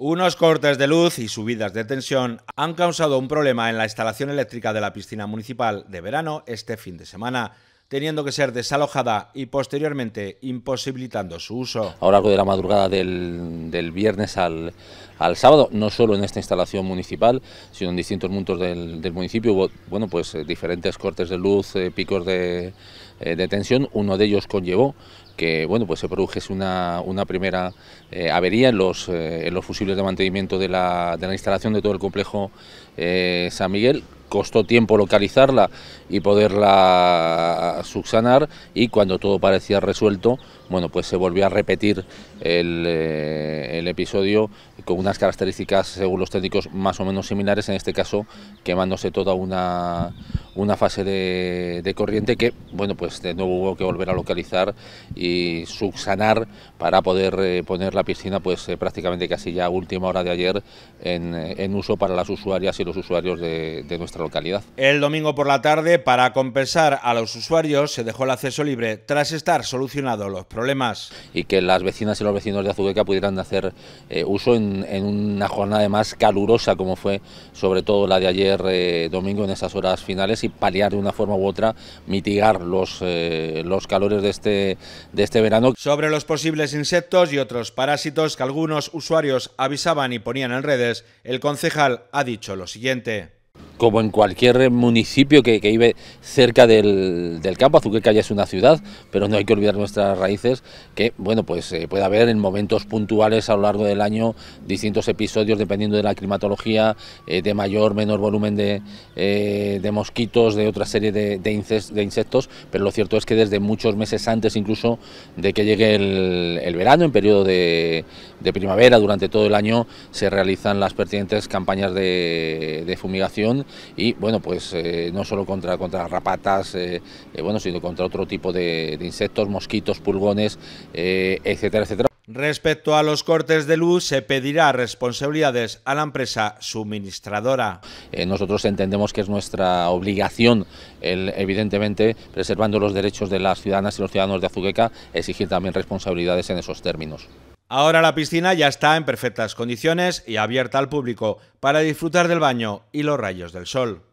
Unos cortes de luz y subidas de tensión han causado un problema en la instalación eléctrica de la piscina municipal de verano este fin de semana teniendo que ser desalojada y posteriormente imposibilitando su uso. A lo largo de la madrugada del, viernes al, sábado, no solo en esta instalación municipal, sino en distintos puntos del, municipio, hubo bueno, pues, eh, diferentes cortes de luz, eh, picos eh, de, tensión. Uno de ellos conllevó que bueno, pues se produjese una, primera avería en los, los fusibles de mantenimiento de la, instalación de todo el complejo San Miguel, costó tiempo localizarla y poderla subsanar y cuando todo parecía resuelto, bueno, pues se volvió a repetir el, eh, el episodio con unas características, según los técnicos, más o menos similares, en este caso quemándose toda una, fase de, corriente que, bueno, pues de nuevo hubo que volver a localizar y subsanar para poder eh, poner la piscina, pues eh, prácticamente casi ya a última hora de ayer en, eh, en, uso para las usuarias y los usuarios de, nuestra localidad. El domingo por la tarde, para compensar a los usuarios, se dejó el acceso libre tras estar solucionados los problemas. Y que las vecinas y los vecinos de Azuqueca pudieran hacer uso en en una jornada más calurosa como fue sobre todo la de ayer eh, domingo en esas horas finales y paliar de una forma u otra, mitigar los, eh, los calores de este, de este verano. Sobre los posibles insectos y otros parásitos que algunos usuarios avisaban y ponían en redes, el concejal ha dicho lo siguiente como en cualquier municipio que, vive cerca del, del, campo. Azuqueca ya es una ciudad, pero no hay que olvidar nuestras raíces, que bueno, pues eh, puede haber en momentos puntuales a lo largo del año distintos episodios dependiendo de la climatología, eh, de mayor, o menor volumen eh, de, mosquitos, de otra serie de, insectos, pero lo cierto es que desde muchos meses antes incluso de que llegue el verano, en periodo de de primavera, durante todo el año se realizan las pertinentes campañas de, fumigación y bueno, pues eh, no solo contra, contra rapatas, eh, eh, bueno, sino contra otro tipo de, insectos, mosquitos, pulgones, etcétera, etcétera. Respecto a los cortes de luz, se pedirá responsabilidades a la empresa suministradora. nosotros entendemos que es nuestra obligación, evidentemente, preservando los derechos de las ciudadanas y los ciudadanos de Azuqueca, exigir también responsabilidades en esos términos. Ahora la piscina ya está en perfectas condiciones y abierta al público para disfrutar del baño y los rayos del sol.